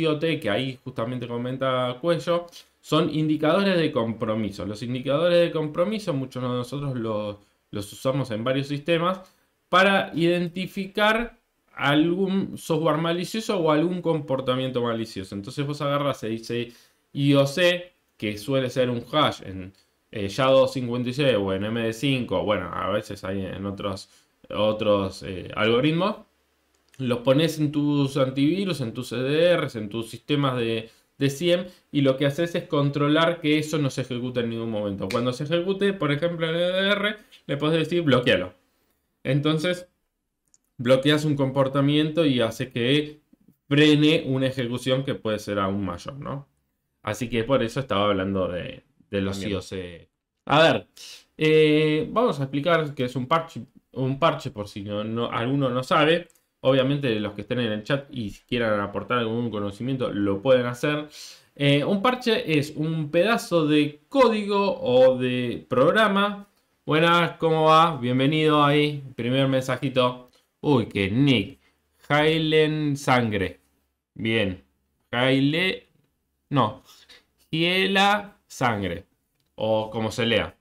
IoT, que ahí justamente comenta Cuello, son indicadores de compromiso. Los indicadores de compromiso, muchos de nosotros los, usamos en varios sistemas, para identificar algún software malicioso o algún comportamiento malicioso. Entonces vos agarras y dice IOC, que suele ser un hash en eh, SHA-256 o en MD5, bueno, a veces hay en otros, otros eh, algoritmos, los pones en tus antivirus, en tus CDRs, en tus sistemas de, de CIEM y lo que haces es controlar que eso no se ejecute en ningún momento. Cuando se ejecute, por ejemplo, en EDR, le puedes decir bloquealo. Entonces, bloqueas un comportamiento y hace que frene una ejecución que puede ser aún mayor, ¿no? Así que por eso estaba hablando de, los IOC. A ver, eh, vamos a explicar qué es un parche, un parche por si alguno no sabe. Obviamente los que estén en el chat y quieran aportar algún conocimiento lo pueden hacer. Eh, un parche es un pedazo de código o de programa. Buenas, ¿cómo va? Bienvenido ahí. Primer mensajito. Uy, qué nick. Hailen Sangre. Bien. Haile... No. Hiela Sangre. O como se lea.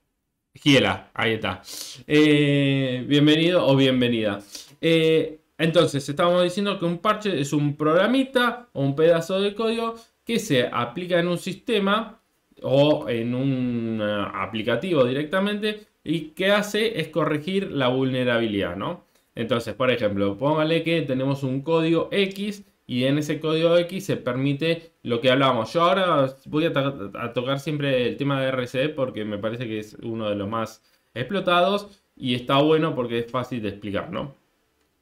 Hiela. ahí está. Eh, bienvenido o bienvenida. Eh, entonces, estamos diciendo que un parche es un programita o un pedazo de código que se aplica en un sistema o en un eh, aplicativo directamente y que hace es corregir la vulnerabilidad, ¿no? Entonces, por ejemplo, póngale que tenemos un código X y en ese código X se permite lo que hablábamos. Yo ahora voy a, tocar siempre el tema de RC e porque me parece que es uno de los más explotados y está bueno porque es fácil de explicar, ¿no?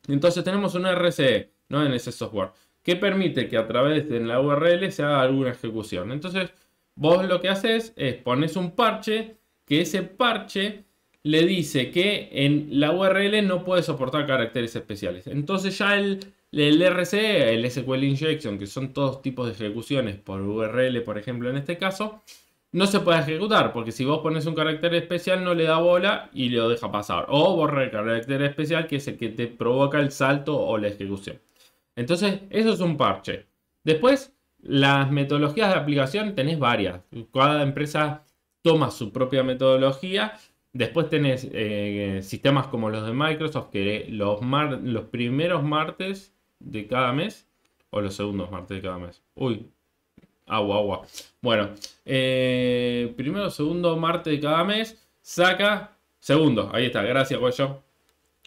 Entonces tenemos una RCE en ese software que permite que a través de la URL se haga alguna ejecución. Entonces vos lo que haces es pones un parche que ese parche le dice que en la URL no puede soportar caracteres especiales. Entonces ya el, el RCE, el SQL Injection, que son todos tipos de ejecuciones por URL, por ejemplo, en este caso, no se puede ejecutar, porque si vos pones un carácter especial no le da bola y lo deja pasar. O borra el carácter especial que es el que te provoca el salto o la ejecución. Entonces, eso es un parche. Después, las metodologías de aplicación tenés varias. Cada empresa toma su propia metodología. Después tenés eh, sistemas como los de Microsoft, que los, los primeros martes de cada mes, o los segundos martes de cada mes. Uy, Agua, agua. Bueno, eh, primero, segundo, martes de cada mes. Saca, segundo, ahí está, gracias, yo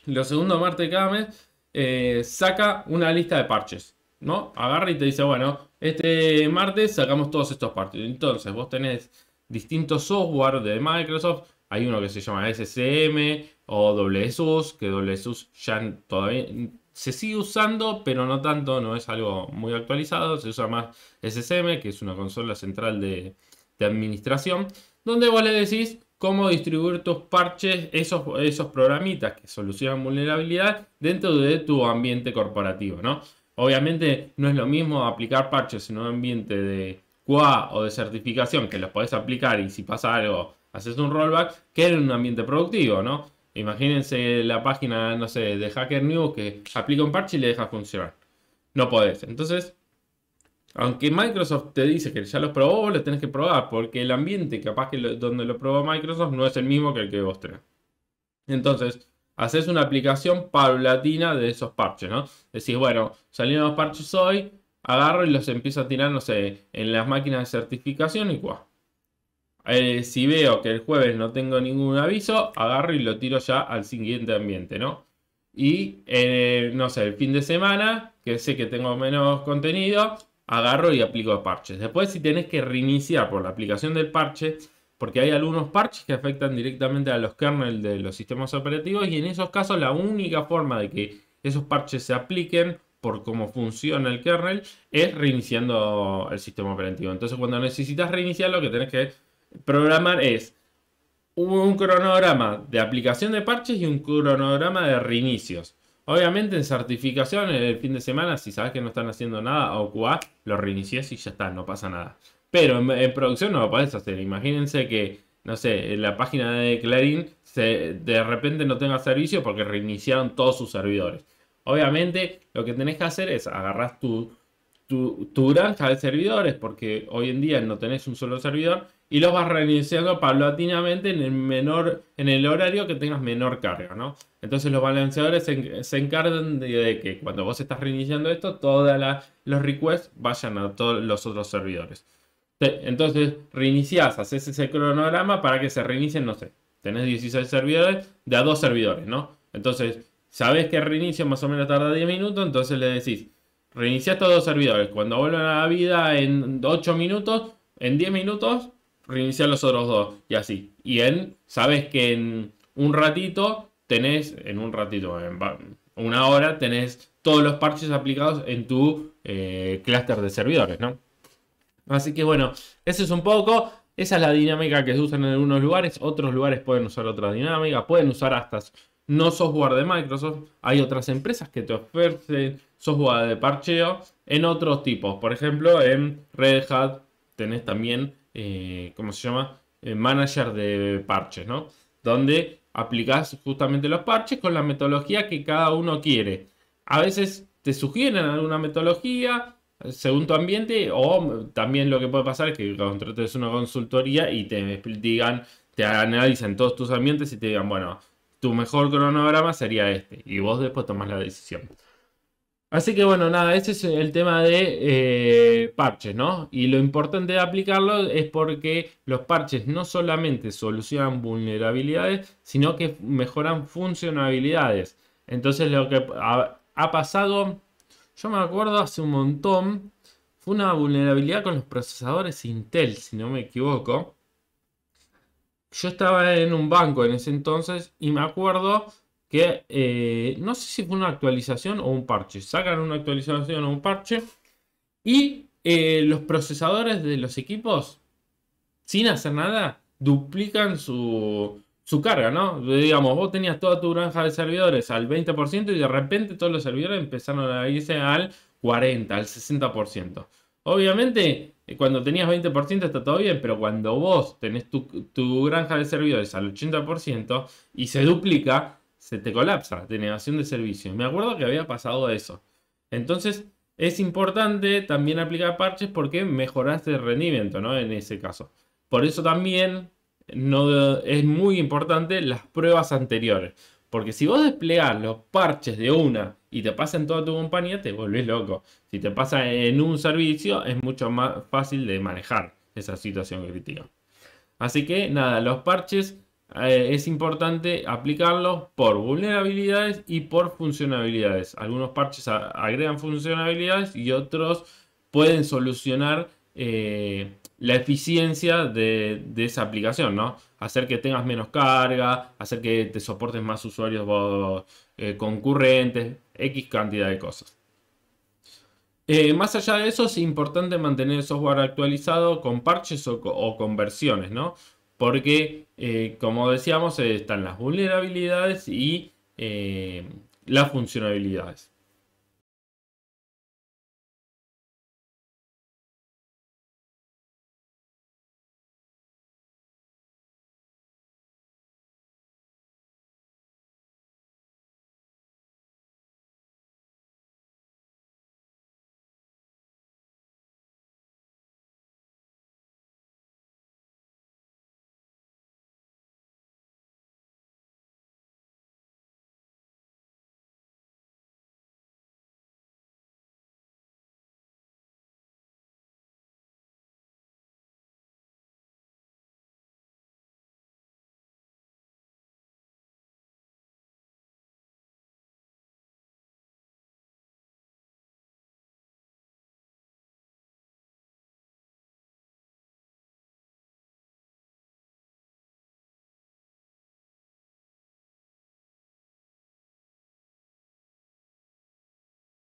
Lo segundo, martes de cada mes, eh, saca una lista de parches. ¿No? Agarra y te dice, bueno, este martes sacamos todos estos parches. Entonces, vos tenés distintos software de Microsoft. Hay uno que se llama SCM, o WSUS, que WSUS ya todavía se sigue usando, pero no tanto, no es algo muy actualizado, se usa más SSM, que es una consola central de, administración, donde vos le decís cómo distribuir tus parches, esos, esos programitas que solucionan vulnerabilidad dentro de tu ambiente corporativo, ¿no? Obviamente no es lo mismo aplicar parches en un ambiente de QA o de certificación que los podés aplicar y si pasa algo haces un rollback que en un ambiente productivo, ¿no? Imagínense la página, no sé, de Hacker News que aplica un parche y le deja funcionar. No podés. Entonces, aunque Microsoft te dice que ya los probó, lo tenés que probar, porque el ambiente capaz que donde lo probó Microsoft no es el mismo que el que vos tenés. Entonces, haces una aplicación paulatina de esos parches, ¿no? Decís, bueno, salieron los parches hoy, agarro y los empiezo a tirar, no sé, en las máquinas de certificación y cuá. Eh, si veo que el jueves no tengo ningún aviso, agarro y lo tiro ya al siguiente ambiente, ¿no? Y, eh, no sé, el fin de semana, que sé que tengo menos contenido, agarro y aplico parches. Después si tenés que reiniciar por la aplicación del parche, porque hay algunos parches que afectan directamente a los kernels de los sistemas operativos y en esos casos la única forma de que esos parches se apliquen por cómo funciona el kernel es reiniciando el sistema operativo. Entonces cuando necesitas reiniciar lo que tenés que Programar es un cronograma de aplicación de parches y un cronograma de reinicios. Obviamente en certificación, el fin de semana, si sabes que no están haciendo nada o QA, lo reinicias y ya está, no pasa nada. Pero en, producción no lo podés hacer. Imagínense que, no sé, en la página de Clarín se, de repente no tenga servicio porque reiniciaron todos sus servidores. Obviamente lo que tenés que hacer es agarrar tu granja de servidores, porque hoy en día no tenés un solo servidor, y los vas reiniciando paulatinamente en el, menor, en el horario que tengas menor carga, ¿no? Entonces los balanceadores se, encargan de, que cuando vos estás reiniciando esto, todos los requests vayan a todos los otros servidores. Entonces reinicias, haces ese cronograma para que se reinicien, no sé, tenés 16 servidores, de a dos servidores, ¿no? Entonces, sabés que reinicio más o menos tarda 10 minutos, entonces le decís, reiniciar todos los servidores. Cuando vuelvan a la vida en 8 minutos, en 10 minutos, Reiniciar los otros dos. Y así. Y en, sabes que en un ratito tenés, en un ratito, en una hora, tenés todos los parches aplicados en tu eh, clúster de servidores, ¿no? Así que bueno, eso es un poco. Esa es la dinámica que se usan en algunos lugares. Otros lugares pueden usar otra dinámica. Pueden usar hasta no software de Microsoft. Hay otras empresas que te ofrecen Sos jugadas de parcheo en otros tipos. Por ejemplo, en Red Hat tenés también, eh, ¿cómo se llama? El eh, manager de parches, ¿no? Donde aplicás justamente los parches con la metodología que cada uno quiere. A veces te sugieren alguna metodología eh, según tu ambiente o también lo que puede pasar es que contrates una consultoría y te digan, te analizan todos tus ambientes y te digan, bueno, tu mejor cronograma sería este y vos después tomás la decisión. Así que bueno, nada, ese es el tema de eh, parches, ¿no? Y lo importante de aplicarlo es porque los parches no solamente solucionan vulnerabilidades, sino que mejoran funcionalidades. Entonces lo que ha pasado, yo me acuerdo hace un montón, fue una vulnerabilidad con los procesadores Intel, si no me equivoco. Yo estaba en un banco en ese entonces y me acuerdo que eh, no sé si fue una actualización o un parche. Sacan una actualización o un parche y eh, los procesadores de los equipos, sin hacer nada, duplican su, carga, ¿no? Digamos, vos tenías toda tu granja de servidores al 20% y de repente todos los servidores empezaron a irse al 40, al 60%. Obviamente, eh, cuando tenías 20% está todo bien, pero cuando vos tenés tu, tu granja de servidores al 80% y se duplica, se te colapsa, de negación de servicio. Me acuerdo que había pasado eso. Entonces, es importante también aplicar parches porque mejoraste el rendimiento, ¿no? En ese caso. Por eso también no, es muy importante las pruebas anteriores. Porque si vos desplegas los parches de una y te pasa en toda tu compañía, te volvés loco. Si te pasa en un servicio, es mucho más fácil de manejar esa situación crítica. Así que nada, los parches eh, es importante aplicarlos por vulnerabilidades y por funcionalidades. Algunos parches agregan funcionalidades y otros pueden solucionar eh, la eficiencia de, esa aplicación, ¿no? Hacer que tengas menos carga, hacer que te soportes más usuarios eh, concurrentes, X cantidad de cosas. más allá de eso, es importante mantener el software actualizado con parches o, o, con versiones, ¿no? porque, eh, como decíamos, están las vulnerabilidades y eh, las funcionalidades.